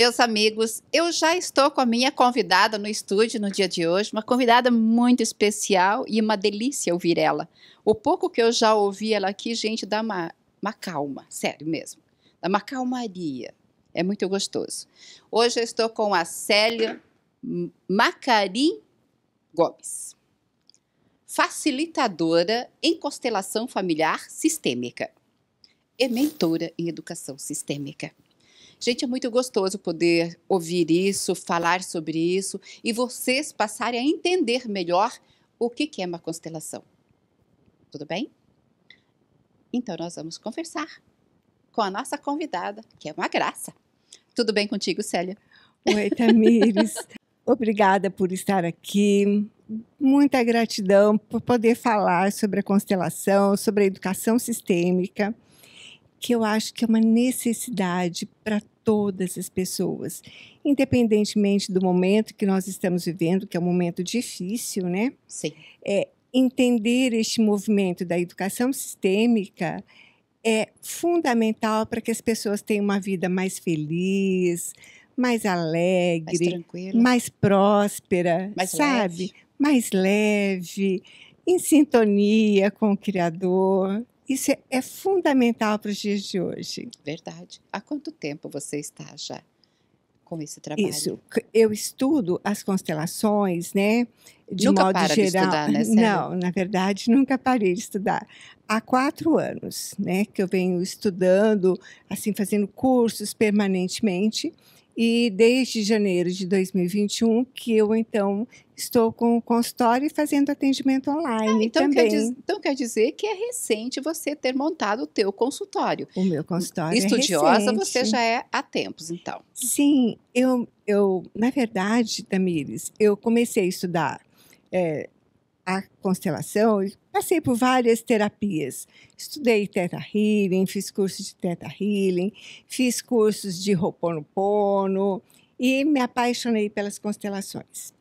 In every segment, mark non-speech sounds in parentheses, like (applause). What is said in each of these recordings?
Meus amigos, eu já estou com a minha convidada no estúdio no dia de hoje, uma convidada muito especial e uma delícia ouvir ela. O pouco que eu já ouvi ela aqui, gente, dá uma, uma calma, sério mesmo. Dá uma calmaria. É muito gostoso. Hoje eu estou com a Célia Macarim Gomes, facilitadora em constelação familiar sistêmica e mentora em educação sistêmica. Gente, é muito gostoso poder ouvir isso, falar sobre isso e vocês passarem a entender melhor o que, é uma constelação. Tudo bem? Então, nós vamos conversar com a nossa convidada, que é uma graça. Tudo bem contigo, Célia? Oi, Tamires. (laughs) Obrigada por estar aqui. Muita gratidão por poder falar sobre a constelação, sobre a educação sistêmica que eu acho que é uma necessidade para todas as pessoas, independentemente do momento que nós estamos vivendo, que é um momento difícil, né? Sim. É, entender este movimento da educação sistêmica é fundamental para que as pessoas tenham uma vida mais feliz, mais alegre, mais, mais próspera, mais sabe? Leve. Mais leve, em sintonia com o Criador. Isso é, é fundamental para os dias de hoje. Verdade. Há quanto tempo você está já com esse trabalho? Isso. Eu estudo as constelações, né? De nunca modo para geral. De estudar, né, (laughs) Não, na verdade, nunca parei de estudar. Há quatro anos, né? Que eu venho estudando, assim, fazendo cursos permanentemente. E desde janeiro de 2021 que eu então estou com o consultório e fazendo atendimento online ah, então também. Quer dizer, então quer dizer que é recente você ter montado o teu consultório. O meu consultório é Estudiosa é você já é há tempos, então. Sim, eu, eu na verdade, Tamires, eu comecei a estudar é, a constelação e passei por várias terapias. Estudei Theta Healing, fiz curso de Theta Healing, fiz cursos de Ho'oponopono e me apaixonei pelas constelações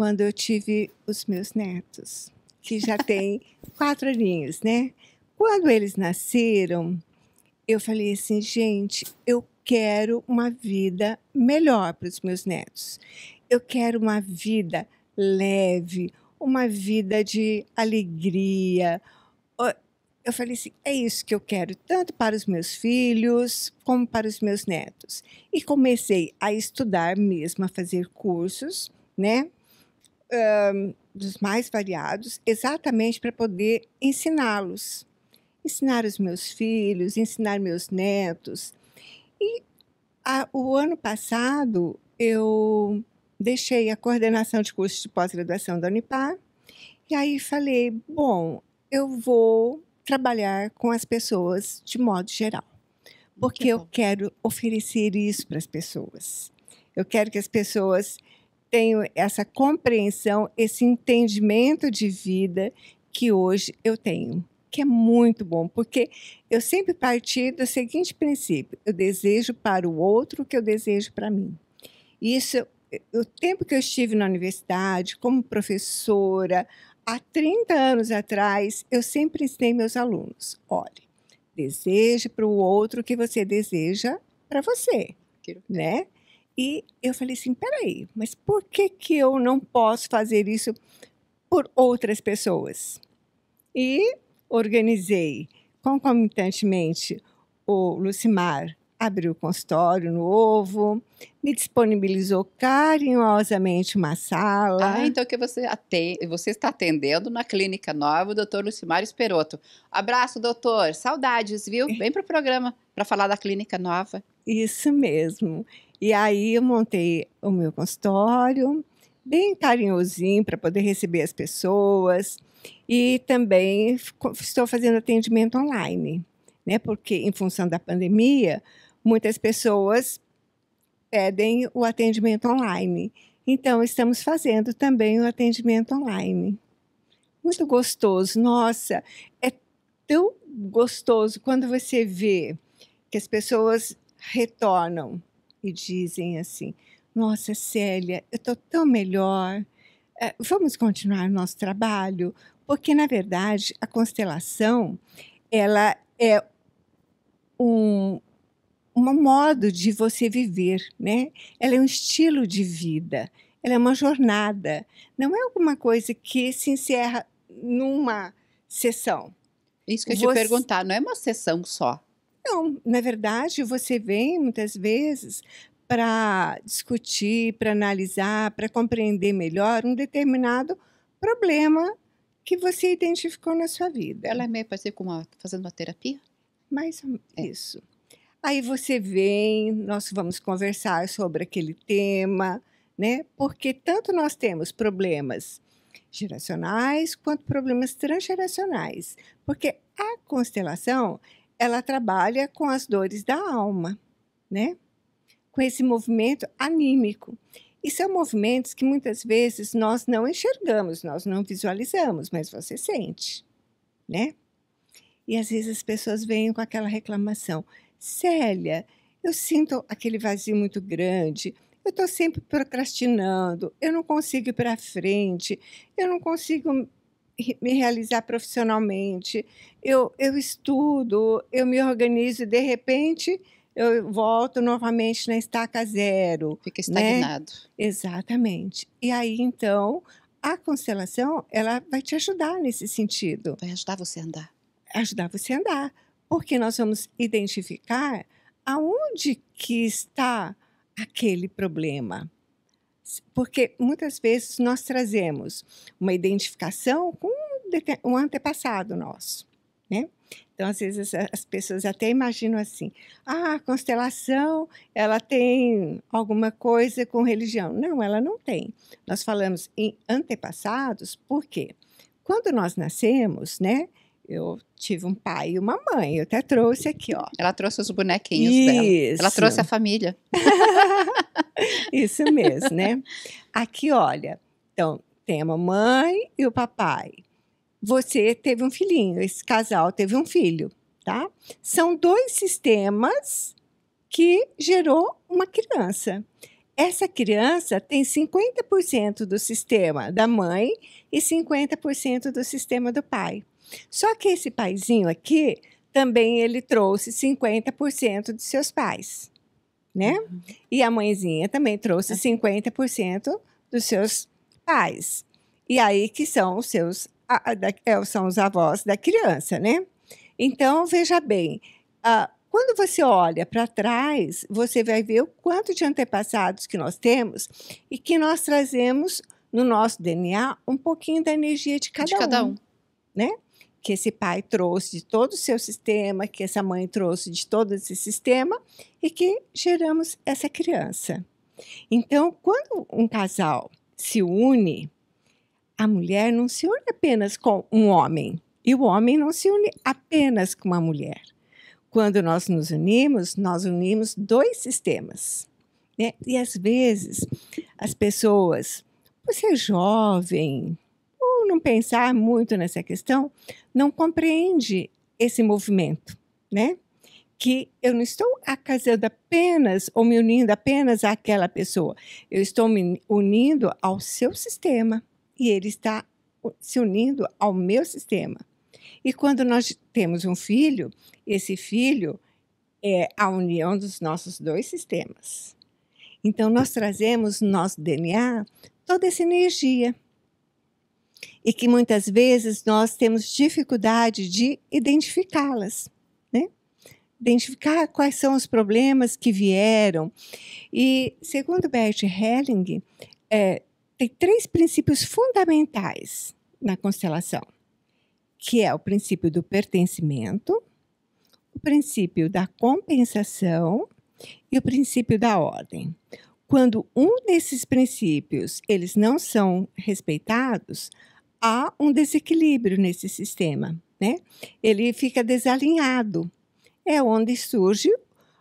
quando eu tive os meus netos, que já (laughs) têm quatro aninhos, né? Quando eles nasceram, eu falei assim, gente, eu quero uma vida melhor para os meus netos. Eu quero uma vida leve, uma vida de alegria. Eu falei assim: é isso que eu quero, tanto para os meus filhos como para os meus netos. E comecei a estudar mesmo, a fazer cursos, né? um, dos mais variados, exatamente para poder ensiná-los. Ensinar os meus filhos, ensinar meus netos. E a, o ano passado, eu deixei a coordenação de cursos de pós-graduação da Unipar e aí falei: bom, eu vou trabalhar com as pessoas de modo geral, hum, porque que eu quero oferecer isso para as pessoas. Eu quero que as pessoas tenho essa compreensão, esse entendimento de vida que hoje eu tenho, que é muito bom, porque eu sempre parti do seguinte princípio: eu desejo para o outro o que eu desejo para mim. Isso, eh, o tempo que eu estive na universidade, como professora, há 30 anos atrás, eu sempre ensinei meus alunos: olhe, deseje para o outro o que você deseja para você, né? E eu falei assim: peraí, mas por que, que eu não posso fazer isso por outras pessoas? E organizei concomitantemente o Lucimar abriu o consultório novo, me disponibilizou carinhosamente uma sala. Ah, então que você, atende, você está atendendo na clínica nova, o doutor Lucimar Esperoto. Abraço, doutor. Saudades, viu? É. Vem para o programa para falar da clínica nova. Isso mesmo. E aí eu montei o meu consultório, bem carinhosinho para poder receber as pessoas. E também estou fazendo atendimento online, né? Porque em função da pandemia, muitas pessoas pedem o atendimento online. Então, estamos fazendo também o atendimento online. Muito gostoso. Nossa, é tão gostoso quando você vê que as pessoas retornam e dizem assim: Nossa, Célia, eu estou tão melhor, eh, vamos continuar o nosso trabalho? Porque, na verdade, a constelação ela é um, um modo de você viver, né? Ela é um estilo de vida, ela é uma jornada, não é alguma coisa que se encerra numa sessão. Isso que eu te perguntar, não é uma sessão só. Não, na verdade, você vem muitas vezes para discutir, para analisar, para compreender melhor um determinado problema que você identificou na sua vida. Ela é meio parecida com uma, fazendo uma terapia? Mais é. isso. Aí você vem, nós vamos conversar sobre aquele tema, né? Porque tanto nós temos problemas geracionais quanto problemas transgeracionais, porque a constelação ela trabalha com as dores da alma, né? Com esse movimento anímico. E são movimentos que muitas vezes nós não enxergamos, nós não visualizamos, mas você sente, né? E às vezes as pessoas vêm com aquela reclamação: Célia, eu sinto aquele vazio muito grande, eu estou sempre procrastinando, eu não consigo ir para frente, eu não consigo me realizar profissionalmente. Eu, eu estudo, eu me organizo e de repente eu volto novamente na estaca zero. Fica né? estagnado. Né? Exatamente. E aí então a constelação ela vai te ajudar nesse sentido. Vai ajudar você a andar. Ajudar você a andar, porque nós vamos identificar aonde que está aquele problema porque muitas vezes nós trazemos uma identificação com um antepassado nosso, né? Então, às vezes as pessoas até imaginam assim: ah, a constelação, ela tem alguma coisa com religião. Não, ela não tem. Nós falamos em antepassados, porque Quando nós nascemos, né, eu tive um pai e uma mãe. Eu até trouxe aqui, ó. Ela trouxe os bonequinhos Isso. dela. Ela trouxe a família. (laughs) Isso mesmo, né? Aqui, olha. Então, tem a mamãe e o papai. Você teve um filhinho, esse casal teve um filho, tá? São dois sistemas que gerou uma criança. Essa criança tem 50% do sistema da mãe e 50% do sistema do pai. Só que esse paizinho aqui, também ele trouxe 50% de seus pais, né? Uhum. E a mãezinha também trouxe 50% uhum. dos seus pais. E aí que são os seus é, são os avós da criança, né? Então, veja bem, ah, quando você olha para trás, você vai ver o quanto de antepassados que nós temos e que nós trazemos no nosso DNA um pouquinho da energia de cada, de cada um, um. Né? que esse pai trouxe de todo o seu sistema, que essa mãe trouxe de todo esse sistema e que geramos essa criança. Então, quando um casal se une, a mulher não se une apenas com um homem e o homem não se une apenas com uma mulher. Quando nós nos unimos, nós unimos dois sistemas. Né? E às vezes as pessoas, você é jovem, não pensar muito nessa questão, não compreende esse movimento, né? que eu não estou acasando apenas ou me unindo apenas àquela pessoa. Eu estou me unindo ao seu sistema e ele está se unindo ao meu sistema. E quando nós temos um filho, esse filho é a união dos nossos dois sistemas. Então, nós trazemos no nosso DNA toda essa energia e que muitas vezes nós temos dificuldade de identificá-las, né? Identificar quais são os problemas que vieram. E, segundo Bert Helling, é, tem três princípios fundamentais na constelação, que é o princípio do pertencimento, o princípio da compensação e o princípio da ordem. Quando um desses princípios eles não são respeitados, há um desequilíbrio nesse sistema, né? Ele fica desalinhado. É onde surge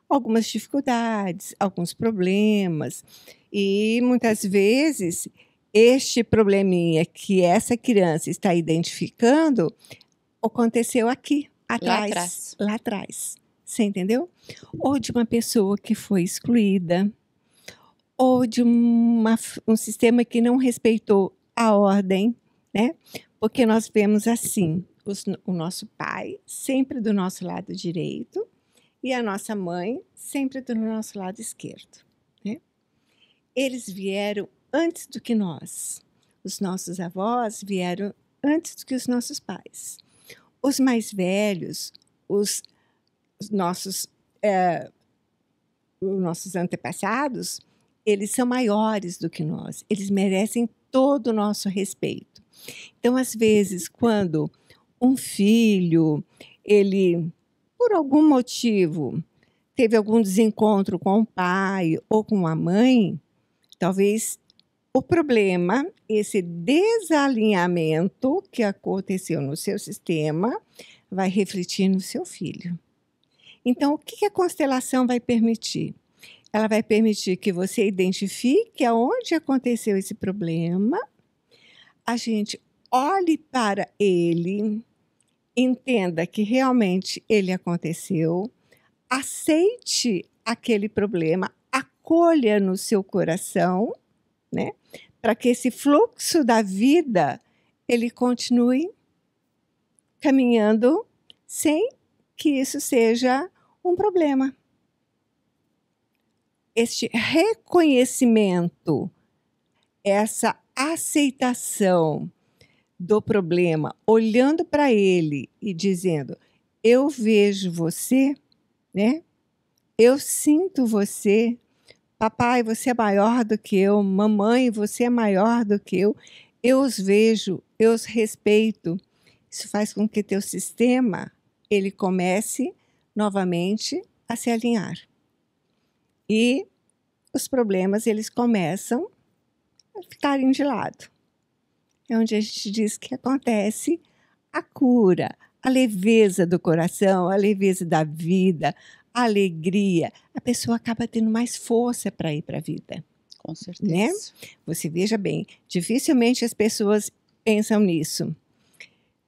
algumas dificuldades, alguns problemas. E muitas vezes este probleminha que essa criança está identificando aconteceu aqui, atrás, lá atrás. Lá atrás. Você entendeu? Ou de uma pessoa que foi excluída, ou de uma, um sistema que não respeitou a ordem, né? Porque nós vemos assim, os, o nosso pai sempre do nosso lado direito e a nossa mãe sempre do nosso lado esquerdo, né? Eles vieram antes do que nós. Os nossos avós vieram antes do que os nossos pais. Os mais velhos, os, nossos é, os nossos antepassados, eles são maiores do que nós. Eles merecem todo o nosso respeito. Então, às vezes, quando um filho, ele, por algum motivo, teve algum desencontro com o pai ou com a mãe, talvez o problema, esse desalinhamento que aconteceu no seu sistema, vai refletir no seu filho. Então, o que a constelação vai permitir? Ela vai permitir que você identifique aonde aconteceu esse problema a gente olhe para ele, entenda que realmente ele aconteceu, aceite aquele problema, acolha no seu coração, né? Para que esse fluxo da vida ele continue caminhando sem que isso seja um problema. Este reconhecimento, essa aceitação do problema, olhando para ele e dizendo: Eu vejo você, né? Eu sinto você. Papai, você é maior do que eu. Mamãe, você é maior do que eu. Eu os vejo, eu os respeito. Isso faz com que teu sistema ele comece novamente a se alinhar. E os problemas eles começam ficarem de lado. É onde a gente diz que acontece a cura, a leveza do coração, a leveza da vida, a alegria. A pessoa acaba tendo mais força para ir para a vida. Com certeza. Né? Você veja bem, dificilmente as pessoas pensam nisso.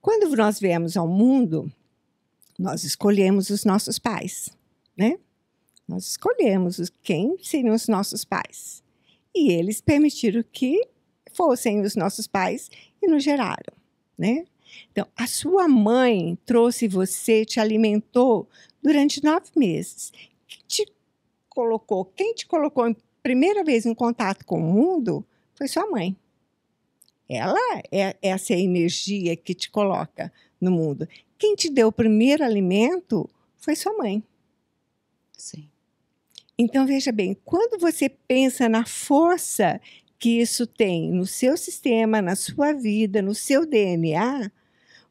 Quando nós viemos ao mundo, nós escolhemos os nossos pais, né? Nós escolhemos quem seriam os nossos pais. E eles permitiram que fossem os nossos pais e nos geraram, né? Então, a sua mãe trouxe você, te alimentou durante nove meses. Te colocou, quem te colocou em primeira vez em contato com o mundo foi sua mãe. Ela é, é essa energia que te coloca no mundo. Quem te deu o primeiro alimento foi sua mãe. Sim. Então, veja bem, quando você pensa na força que isso tem no seu sistema, na sua vida, no seu DNA,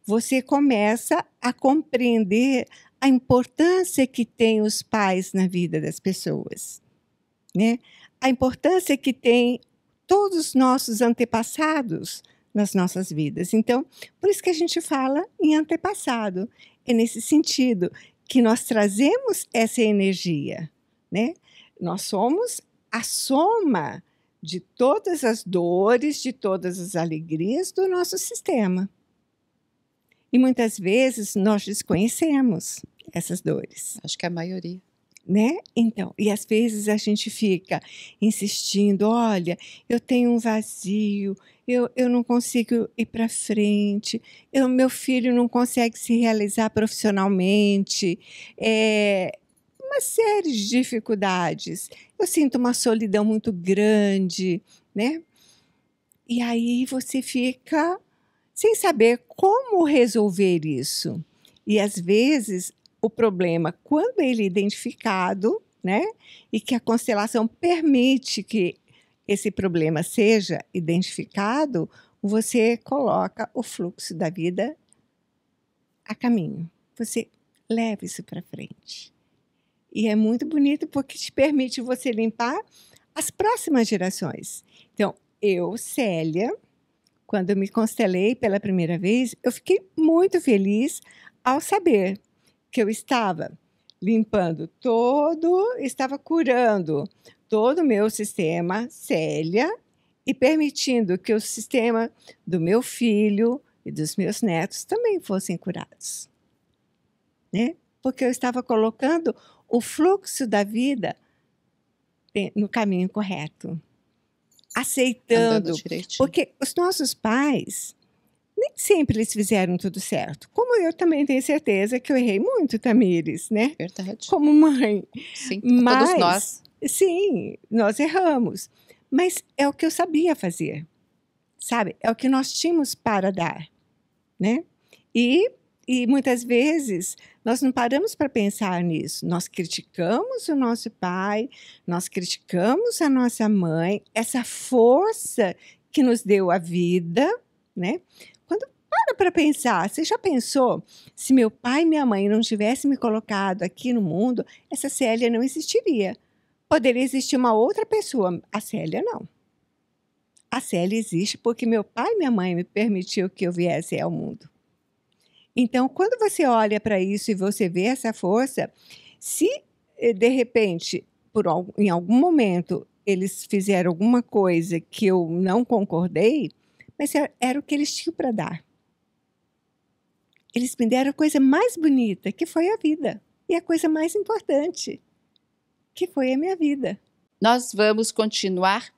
você começa a compreender a importância que tem os pais na vida das pessoas, né? A importância que tem todos os nossos antepassados nas nossas vidas. Então, por isso que a gente fala em antepassado. É nesse sentido que nós trazemos essa energia né? Nós somos a soma de todas as dores, de todas as alegrias do nosso sistema. E muitas vezes nós desconhecemos essas dores. Acho que é a maioria. Né? Então, e às vezes a gente fica insistindo: olha, eu tenho um vazio, eu, eu não consigo ir para frente, eu, meu filho não consegue se realizar profissionalmente, é, uma série de dificuldades. Eu sinto uma solidão muito grande, né? E aí você fica sem saber como resolver isso. E às vezes o problema, quando ele é identificado, né? E que a constelação permite que esse problema seja identificado, você coloca o fluxo da vida a caminho. Você leva isso para frente. E é muito bonito porque te permite você limpar as próximas gerações. Então, eu, Célia, quando me constelei pela primeira vez, eu fiquei muito feliz ao saber que eu estava limpando todo, estava curando todo o meu sistema Célia e permitindo que o sistema do meu filho e dos meus netos também fossem curados. Né? Porque eu estava colocando o fluxo da vida no caminho correto. Aceitando. Porque os nossos pais, nem sempre eles fizeram tudo certo. Como eu também tenho certeza que eu errei muito, Tamires, né? Verdade. Como mãe. Sim, Mas, todos nós. Sim, nós erramos. Mas é o que eu sabia fazer, sabe? É o que nós tínhamos para dar, né? E e muitas vezes nós não paramos para pensar nisso. Nós criticamos o nosso pai, nós criticamos a nossa mãe, essa força que nos deu a vida, né? Quando para para pensar, você já pensou se meu pai e minha mãe não tivessem me colocado aqui no mundo, essa Célia não existiria. Poderia existir uma outra pessoa, a Célia não. A Célia existe porque meu pai e minha mãe me permitiu que eu viesse ao mundo. Então, quando você olha para isso e você vê essa força, se eh, de repente, por, em algum momento, eles fizeram alguma coisa que eu não concordei, mas era, era o que eles tinham para dar. Eles me deram a coisa mais bonita, que foi a vida, e a coisa mais importante, que foi a minha vida. Nós vamos continuar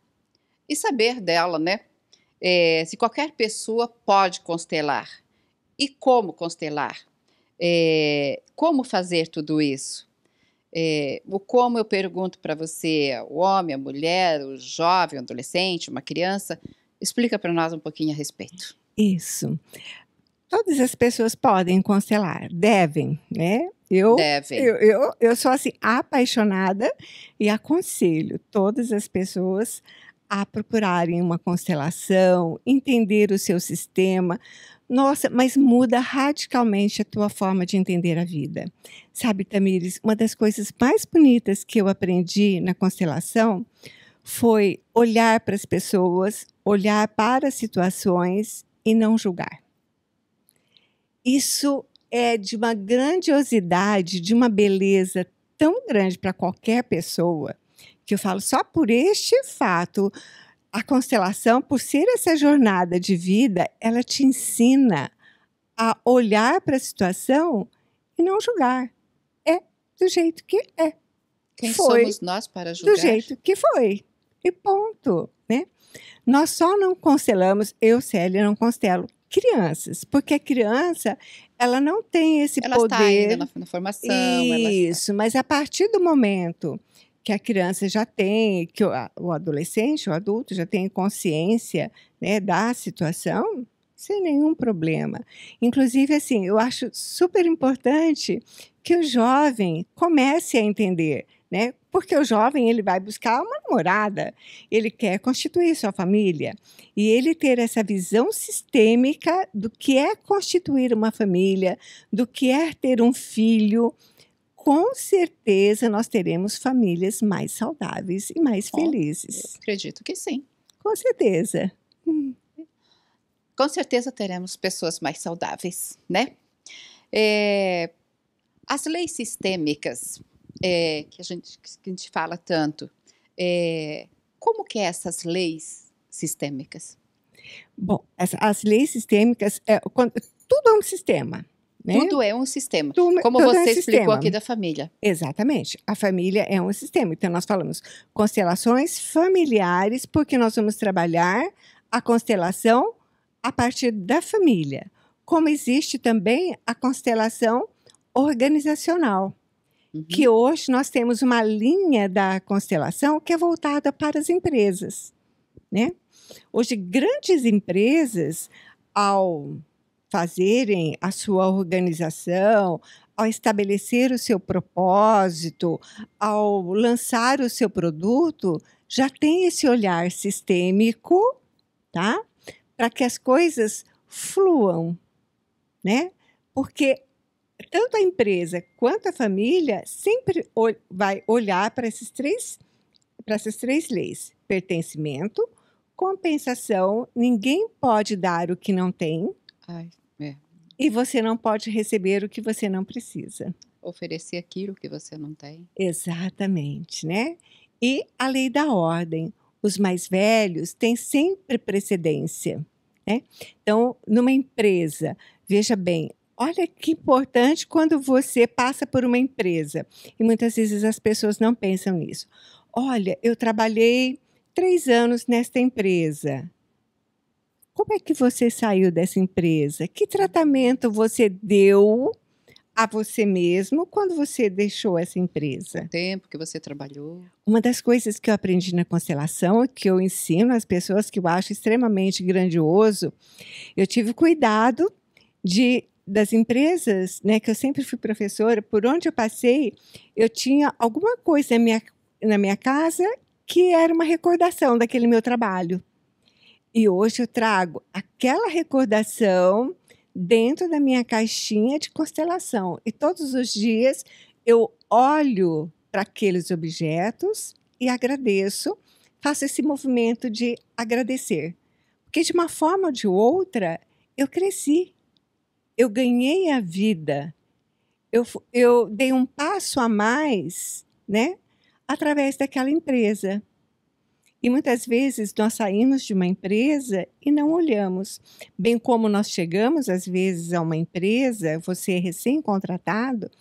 e saber dela, né? É, se qualquer pessoa pode constelar. E como constelar? É, como fazer tudo isso? É, o como eu pergunto para você, o homem, a mulher, o jovem, o adolescente, uma criança, explica para nós um pouquinho a respeito. Isso. Todas as pessoas podem constelar, devem, né? Eu, devem. Eu, eu, eu sou assim apaixonada e aconselho todas as pessoas a procurarem uma constelação, entender o seu sistema, nossa, mas muda radicalmente a tua forma de entender a vida. Sabe, Tamires, uma das coisas mais bonitas que eu aprendi na constelação foi olhar para as pessoas, olhar para as situações e não julgar. Isso é de uma grandiosidade, de uma beleza tão grande para qualquer pessoa, que eu falo só por este fato a constelação, por ser essa jornada de vida, ela te ensina a olhar para a situação e não julgar. É do jeito que é. Quem foi, somos nós para julgar? Do jeito que foi. E ponto, né? Nós só não constelamos, eu, Célia, não constelo crianças, porque a criança, ela não tem esse ela poder. Ela está ainda na, na formação. Isso, mas a partir do momento que a criança já tem, que o, o adolescente, o adulto já tem consciência né, da situação, sem nenhum problema. Inclusive, assim, eu acho super importante que o jovem comece a entender, né? Porque o jovem ele vai buscar uma namorada, ele quer constituir sua família e ele ter essa visão sistêmica do que é constituir uma família, do que é ter um filho, com certeza nós teremos famílias mais saudáveis e mais oh, felizes. acredito que sim. Com certeza. Hum. Com certeza teremos pessoas mais saudáveis, né? É, as leis sistêmicas é, que, a gente, que a gente fala tanto, é, como que é essas leis sistêmicas? Bom, as, as leis sistêmicas, é, quando, tudo é um sistema. Né? Tudo é um sistema. como você é um explicou sistema. aqui da família. Exatamente. A família é um sistema. Então, nós falamos constelações familiares, porque nós vamos trabalhar a constelação a partir da família. Como existe também a constelação organizacional. Uhum. Que hoje nós temos uma linha da constelação que é voltada para as empresas. Né? Hoje, grandes empresas, ao fazerem a sua organização, ao estabelecer o seu propósito, ao lançar o seu produto, já tem esse olhar sistêmico, tá? Para que as coisas fluam, né? Porque tanto a empresa quanto a família sempre ol vai olhar para esses três para essas três leis: pertencimento, compensação, ninguém pode dar o que não tem. Ai, é. E você não pode receber o que você não precisa. Oferecer aquilo que você não tem. Exatamente, né? E a lei da ordem. Os mais velhos têm sempre precedência. Né? Então, numa empresa, veja bem, olha que importante quando você passa por uma empresa. E muitas vezes as pessoas não pensam nisso. Olha, eu trabalhei três anos nesta empresa. Como é que você saiu dessa empresa? Que tratamento você deu a você mesmo quando você deixou essa empresa? O tempo que você trabalhou. Uma das coisas que eu aprendi na constelação, que eu ensino às pessoas que eu acho extremamente grandioso, eu tive cuidado de das empresas, né, que eu sempre fui professora, por onde eu passei, eu tinha alguma coisa na minha, na minha casa que era uma recordação daquele meu trabalho. E hoje eu trago aquela recordação dentro da minha caixinha de constelação. E todos os dias eu olho para aqueles objetos e agradeço, faço esse movimento de agradecer. Porque de uma forma ou de outra, eu cresci, eu ganhei a vida, eu, eu dei um passo a mais, né? Através daquela empresa. E muitas vezes nós saímos de uma empresa e não olhamos. Bem como nós chegamos, às vezes, a uma empresa, você é recém-contratado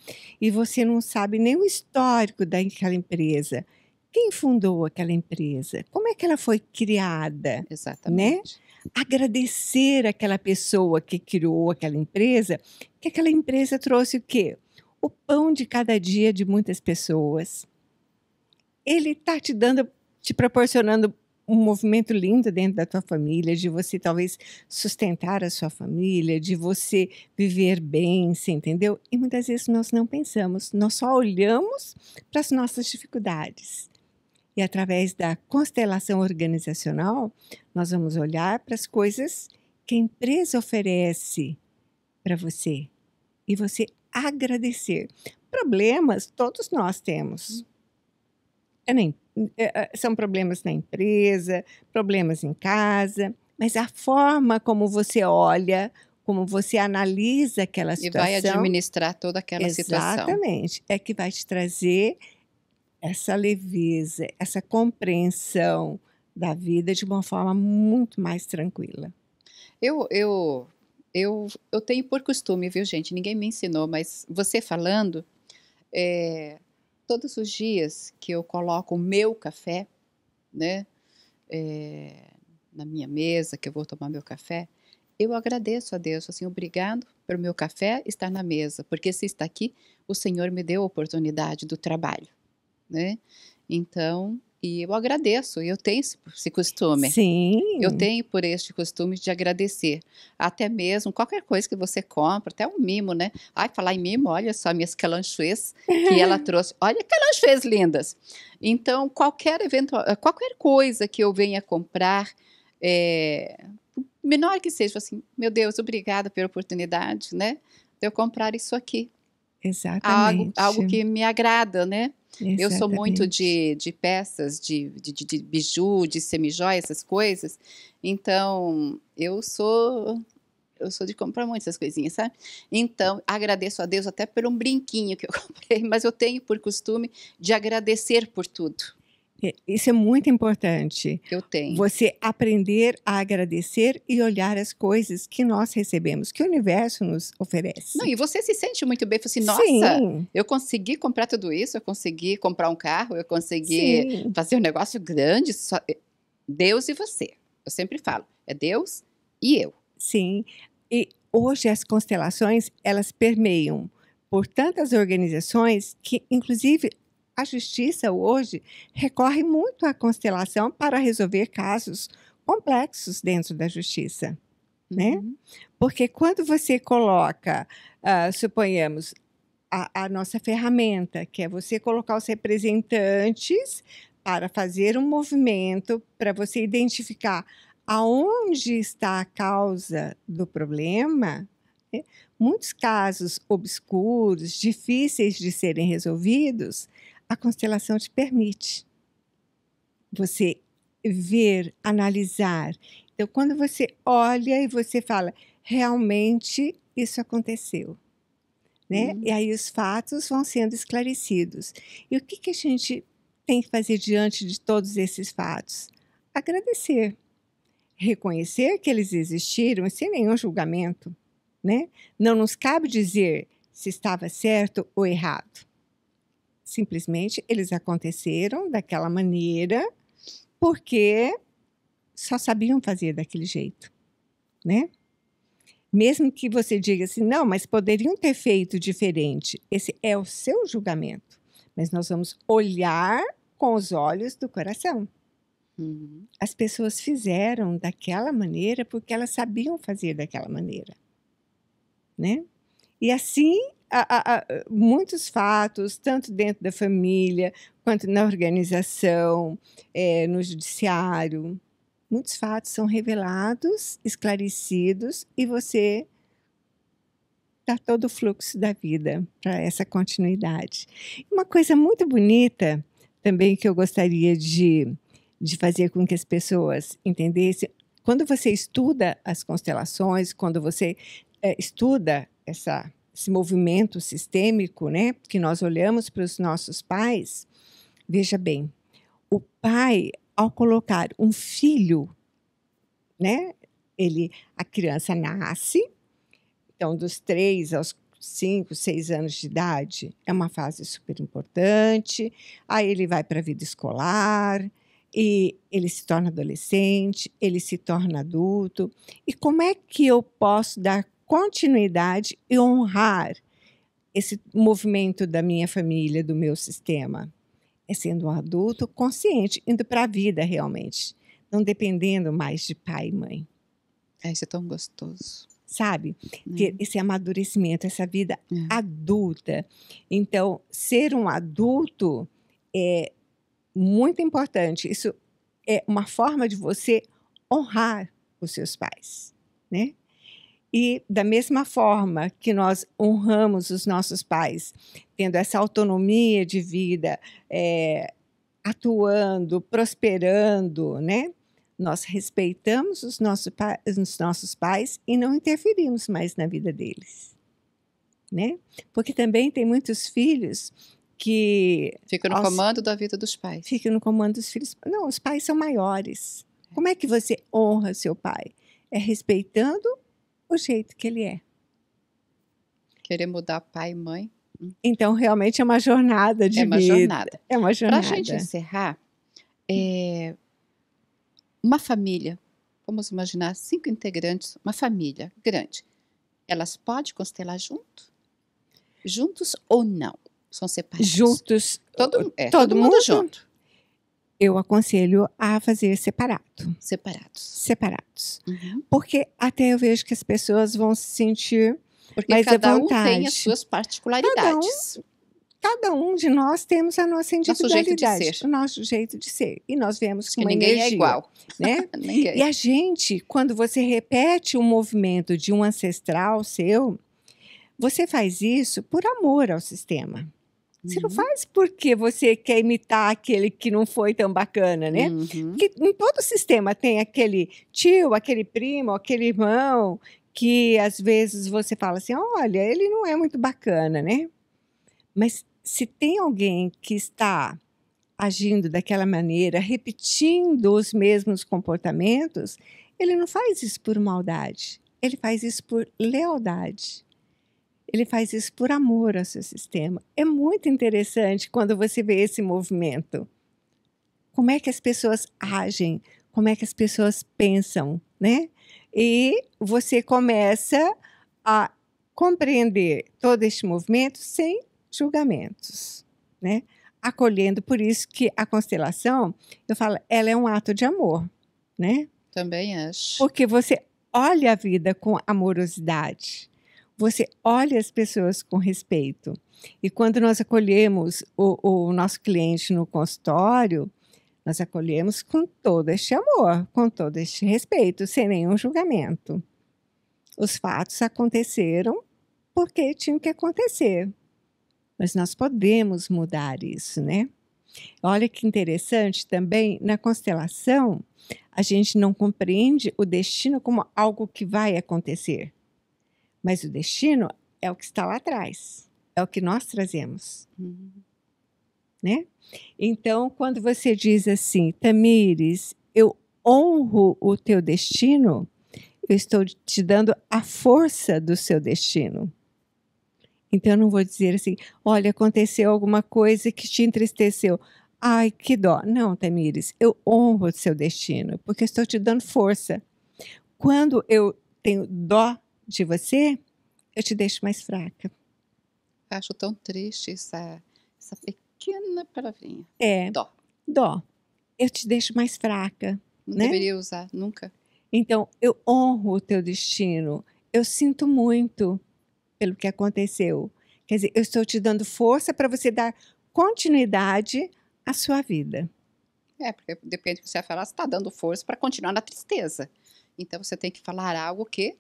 e você não sabe nem o histórico daquela empresa. Quem fundou aquela empresa? Como é que ela foi criada? Né? Exatamente. Né? agradecer aquela pessoa que criou aquela empresa, que aquela empresa trouxe o quê? O pão de cada dia de muitas pessoas. Ele está te dando te proporcionando um movimento lindo dentro da tua família, de você talvez sustentar a sua família, de você viver bem, você entendeu? E muitas vezes nós não pensamos, nós só olhamos para as nossas dificuldades. E através da constelação organizacional, nós vamos olhar para as coisas que a empresa oferece para você e você agradecer. Problemas todos nós temos. É na é, é, são problemas na empresa, problemas em casa, mas a forma como você olha, como você analisa aquela situação. E vai administrar toda aquela exatamente, situação. Exatamente. É que vai te trazer essa leveza, essa compreensão da vida de uma forma muito mais tranquila. Eu, eu, eu, eu tenho por costume, viu, gente? Ninguém me ensinou, mas você falando, é, todos os dias que eu coloco o meu café, né, é, na minha mesa, que eu vou tomar meu café, eu agradeço a Deus, assim, obrigado pelo meu café estar na mesa, porque se está aqui, o Senhor me deu a oportunidade do trabalho, né? Então, e eu agradeço, eu tenho esse costume. Sim. Eu tenho por este costume de agradecer. Até mesmo qualquer coisa que você compra, até um mimo, né? Ai, falar em mimo, olha só minhas calanchês que ela (laughs) trouxe. Olha calanchês lindas. Então, qualquer evento, eh, qualquer coisa que eu venha comprar, é, menor que seja, assim, meu Deus, obrigada pela oportunidade, né? De eu comprar isso aqui. Exatamente. Algo, algo que me agrada, né? Exatamente. Eu sou muito de, de peças, de, de, de, de biju, de semijóia, essas coisas. Então, eu sou eu sou de comprar muito essas coisinhas, sabe? Então, agradeço a Deus até por um brinquinho que eu (laughs) comprei, mas eu tenho por costume de agradecer por tudo. Isso é muito importante. Eu tenho. Você aprender a agradecer e olhar as coisas que nós recebemos, que o universo nos oferece. Não, e você se sente muito bem, assim, nossa, Sim. eu consegui comprar tudo isso, eu consegui comprar um carro, eu consegui Sim. fazer um negócio grande. Só... Eh, Deus e você. Eu sempre falo, é Deus e eu. Sim. E hoje as constelações, elas permeiam por tantas organizações que, inclusive, a justiça hoje recorre muito à constelação para resolver casos complexos dentro da justiça, né? uhum. né? Porque quando você coloca, uh, suponhamos, a, a nossa ferramenta, que é você colocar os representantes para fazer um movimento para você identificar aonde está a causa do problema, né? muitos casos obscuros, difíceis de serem resolvidos, a constelação te permite você ver, analisar. Então, quando você olha e você fala, realmente isso aconteceu. Né? Uhum. E aí os fatos vão sendo esclarecidos. E o que, que a gente tem que fazer diante de todos esses fatos? Agradecer, reconhecer que eles existiram sem nenhum julgamento, né? Não nos cabe dizer se estava certo ou errado. Simplesmente eles aconteceram daquela maneira porque só sabiam fazer daquele jeito, né? Mesmo que você diga assim, não, mas poderiam ter feito diferente. Esse é o seu julgamento. Mas nós vamos olhar com os olhos do coração. Uhum. As pessoas fizeram daquela maneira porque elas sabiam fazer daquela maneira, né? E assim a, a, muitos fatos, tanto dentro da família, quanto na organização, é, no judiciário. Muitos fatos são revelados, esclarecidos, e você dá todo o fluxo da vida para essa continuidade. Uma coisa muito bonita também que eu gostaria de, de fazer com que as pessoas entendessem. Quando você estuda as constelações, quando você é, estuda essa esse movimento sistêmico, né, que nós olhamos para os nossos pais, veja bem, o pai ao colocar um filho, né, ele a criança nasce, então dos três aos cinco, seis anos de idade, é uma fase super importante. Aí ele vai para a vida escolar, e ele se torna adolescente, ele se torna adulto. E como é que eu posso dar continuidade e honrar esse movimento da minha família, do meu sistema. É sendo um adulto consciente, indo para a vida realmente, não dependendo mais de pai e mãe. É, isso é tão gostoso. Sabe? É. Né? Ter esse amadurecimento, essa vida é. adulta. Então, ser um adulto é muito importante. Isso é uma forma de você honrar os seus pais, né? E da mesma forma que nós honramos os nossos pais, tendo essa autonomia de vida, é, atuando, prosperando, né? Nós respeitamos os, os nossos pais e não interferimos mais na vida deles, né? Porque também tem muitos filhos que ficam no aos, comando da vida dos pais. ficam no comando dos filhos. Não, os pais são maiores. É. Como é que você honra seu pai? É respeitando o jeito que ele é. Querer mudar pai e mãe. Então, realmente é uma jornada de é uma vida. Jornada. É uma jornada. Para a gente encerrar, é... uma família, vamos imaginar cinco integrantes, uma família grande, elas podem constelar junto? Juntos ou não? São separados? Juntos. Todo, é, todo, todo mundo, mundo junto eu aconselho a fazer separado. Separados. Separados. Uhum. Porque até eu vejo que as pessoas vão se sentir Porque mais cada à vontade. um tem as suas particularidades. Cada um, cada um de nós temos a nossa individualidade, nosso o nosso jeito de ser. E nós vemos que, ninguém é energia, é igual. Né? (laughs) e a gente, quando você repete um movimento de um ancestral seu, você faz isso por amor ao sistema. Você uhum. não faz porque você quer imitar aquele que não foi tão bacana, né? Uhum. Porque em todo sistema tem aquele tio, aquele primo, aquele irmão que às vezes você fala assim: olha, ele não é muito bacana, né? Mas se tem alguém que está agindo daquela maneira, repetindo os mesmos comportamentos, ele não faz isso por maldade, ele faz isso por lealdade. Ele faz isso por amor ao seu sistema. É muito interessante quando você vê esse movimento. Como é que as pessoas agem? Como é que as pessoas pensam, né? E você começa a compreender todo este movimento sem julgamentos, né? Acolhendo, por isso que a constelação, eu falo, ela é um ato de amor, né? Também acho. Porque você olha a vida com amorosidade você olha as pessoas com respeito. E quando nós acolhemos o, o nosso cliente no consultório, nós acolhemos com todo este amor, com todo este respeito, sem nenhum julgamento. Os fatos aconteceram porque tinham que acontecer. Mas nós podemos mudar isso, né? Olha que interessante também, na constelação, a gente não compreende o destino como algo que vai acontecer. Mas o destino é o que está lá atrás, é o que nós trazemos. Uhum. Né? Então, quando você diz assim, Tamires, eu honro o teu destino, eu estou te dando a força do seu destino. Então, eu não vou dizer assim, olha, aconteceu alguma coisa que te entristeceu. Ai, que dó. Não, Tamires, eu honro o seu destino, porque estou te dando força. Quando eu tenho dó de você, eu te deixo mais fraca. Acho tão triste essa, essa pequena palavrinha. É. Dó. Dó. Eu te deixo mais fraca. Não né? deveria usar, nunca. Então, eu honro o teu destino. Eu sinto muito pelo que aconteceu. Quer dizer, eu estou te dando força para você dar continuidade à sua vida. É, porque depende do que você vai falar, você está dando força para continuar na tristeza. Então, você tem que falar algo que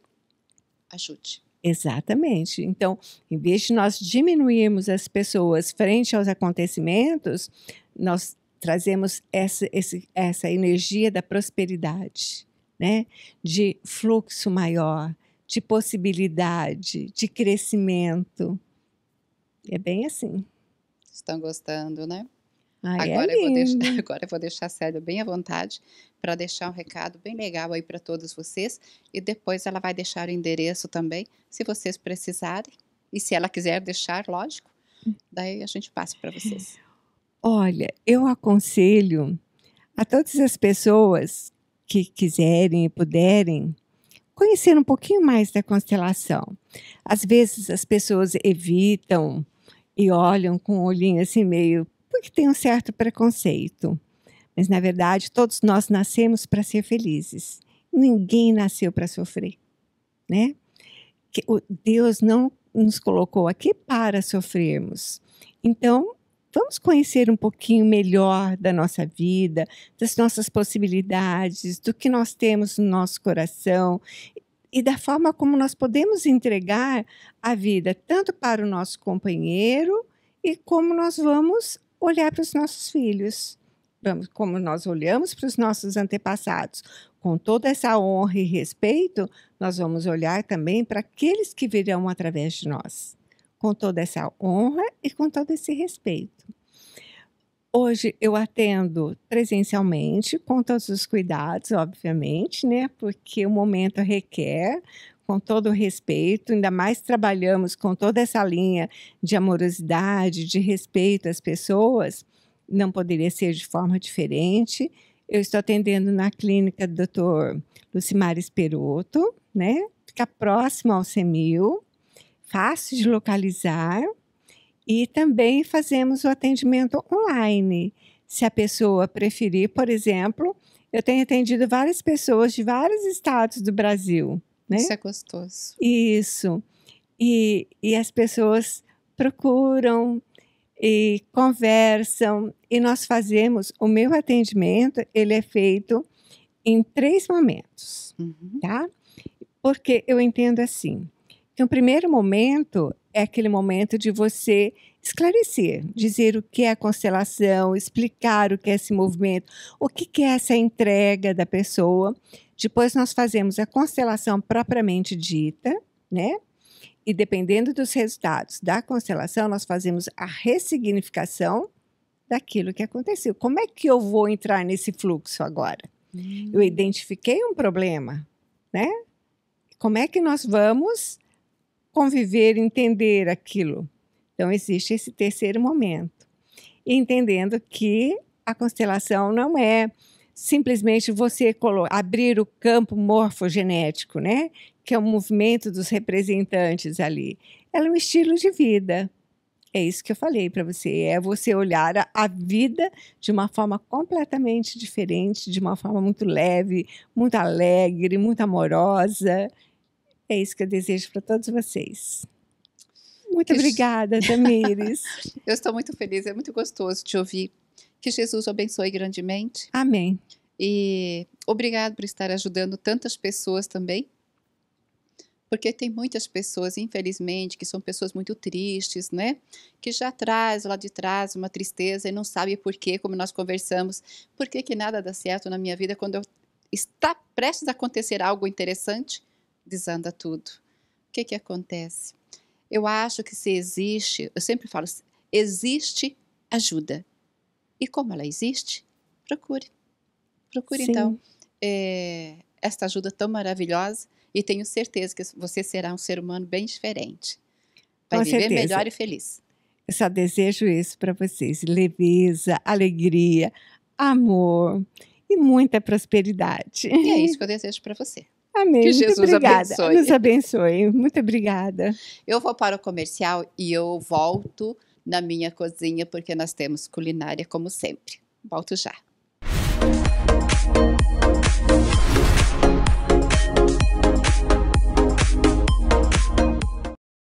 ajude. Exatamente. Então, em vez de nós diminuirmos as pessoas frente aos acontecimentos, nós trazemos essa, esse, essa energia da prosperidade, né? de fluxo maior, de possibilidade, de crescimento. É bem assim. Estão gostando, né? Ai, ah, é agora, é eu vou deixar, (laughs) agora eu vou deixar a Célia bem à vontade para deixar um recado bem legal aí para todos vocês. E depois ela vai deixar o endereço também, se vocês precisarem. E se ela quiser deixar, lógico, daí a gente passa para vocês. Olha, eu aconselho a todas as pessoas que quiserem e puderem conhecer um pouquinho mais da constelação. Às vezes as pessoas evitam e olham com um olhinho assim meio que tem um certo preconceito. Mas, na verdade, todos nós nascemos para ser felizes. Ninguém nasceu para sofrer, né? Que o Deus não nos colocou aqui para sofrermos. Então, vamos conhecer um pouquinho melhor da nossa vida, das nossas possibilidades, do que nós temos no nosso coração e da forma como nós podemos entregar a vida tanto para o nosso companheiro e como nós vamos olhar para os nossos filhos, como nós olhamos para os nossos antepassados. Com toda essa honra e respeito, nós vamos olhar também para aqueles que virão através de nós, com toda essa honra e com todo esse respeito. Hoje eu atendo presencialmente, com todos os cuidados, obviamente, né? Porque o momento requer, com todo respeito, ainda mais trabalhamos com toda essa linha de amorosidade, de respeito às pessoas, não poderia ser de forma diferente. Eu estou atendendo na clínica do Dr. Lucimar Esperoto, né? Fica próximo ao CEMIL, fácil de localizar. E também fazemos o atendimento online. Se a pessoa preferir, por exemplo, eu tenho atendido várias pessoas de vários estados do Brasil. Né? Isso é gostoso. Isso. E, e as pessoas procuram e conversam e nós fazemos o meu atendimento ele é feito em três momentos uhum. tá porque eu entendo assim que o primeiro momento é aquele momento de você esclarecer, dizer o que é a constelação, explicar o que é esse movimento, o que é essa entrega da pessoa. Depois nós fazemos a constelação propriamente dita, né? E dependendo dos resultados da constelação, nós fazemos a ressignificação daquilo que aconteceu. Como é que eu vou entrar nesse fluxo agora? Hum. Eu identifiquei um problema, né? Como é que nós vamos conviver, entender aquilo. Então, existe esse terceiro momento. Entendendo que a constelação não é simplesmente você abrir o campo morfogenético, né? Que é o movimento dos representantes ali. Ela é um estilo de vida. É isso que eu falei para você. É você olhar a, a vida de uma forma completamente diferente, de uma forma muito leve, muito alegre, muito amorosa. É isso que eu desejo para todos vocês. Muito que obrigada, Tamires. (laughs) eu estou muito feliz, é muito gostoso te ouvir. Que Jesus abençoe grandemente. Amém. E obrigado por estar ajudando tantas pessoas também. Porque tem muitas pessoas, infelizmente, que são pessoas muito tristes, né? Que já traz lá de trás uma tristeza e não sabe por quê, como nós conversamos. Por que, que nada dá certo na minha vida quando está prestes a acontecer algo interessante? desanda tudo. O que, que acontece? Eu acho que se existe, eu sempre falo, existe ajuda. E como ela existe, procure. Procure, Sim. então, é, esta ajuda tão maravilhosa e tenho certeza que você será um ser humano bem diferente. Vai Com viver certeza. melhor e feliz. Eu só desejo isso para vocês: leveza, alegria, amor e muita prosperidade. E é (laughs) isso que eu desejo para você. Amém. Que Jesus abençoe. Nos abençoe. Muito obrigada. Eu vou para o comercial e eu volto na minha cozinha porque nós temos culinária como sempre. Volto já.